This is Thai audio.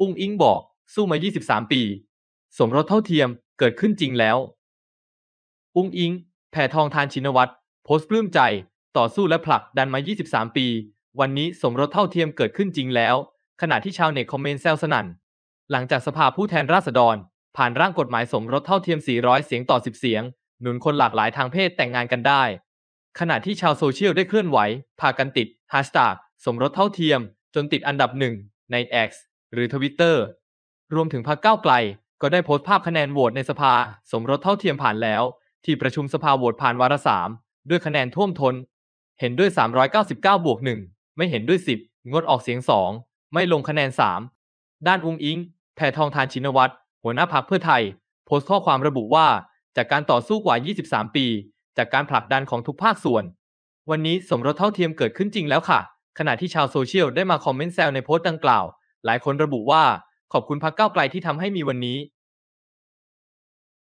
อุ้งอิงบอก สู้มา23 ปี สมรสเท่าเทียมเกิดขึ้นจริงแล้วอุ้งอิงแผ่ทองทานชินวัตรโพสต์ปลื้มใจต่อสู้และผลักดันมา 23 ปี วันนี้สมรสเท่าเทียมเกิดขึ้นจริงแล้ว ขณะที่ชาวเน็ตคอมเมนต์แซวสนั่น หลังจากสภาผู้แทนราษฎร ผ่านร่างกฎหมายสมรสเท่าเทียม 400เสียงต่อ10เสียงหนุนคนหลากหลายทางเพศแต่งงานกันได้ ขณะที่ชาวโซเชียลได้เคลื่อนไหวพากันติดแฮชแท็กสมรสเท่าเทียม จนติดอันดับหนึ่งใน X หรือทวิตเตอร์ รวมถึงพรรคก้าวไกลก็ได้โพสต์ภาพคะแนนโหวตในสภาสมรสเท่าเทียมผ่านแล้ว ที่ประชุมสภาโหวตผ่านวาระสามด้วยคะแนนท่วมทน้นเห็นด้วย 399บวก1ไม่เห็นด้วย 10 งดออกเสียง 2 ไม่ลงคะแนน 3 ด้านอุงอิงแพทองทานชินวัตรหัวหน้าพรรคเพื่อไทย โพสต์ข้อความระบุว่า จากการต่อสู้กว่า 23 ปี จากการผลักดันของทุกภาคส่วน วันนี้สมรสเท่าเทียมเกิดขึ้นจริงแล้วค่ะ ขณะที่ชาวโซเชียลได้มาคอมเมนต์แซวในโพสต์ดังกล่าวหลายคนระบุว่าขอบคุณพักเก้าไกลที่ทำให้มีวันนี้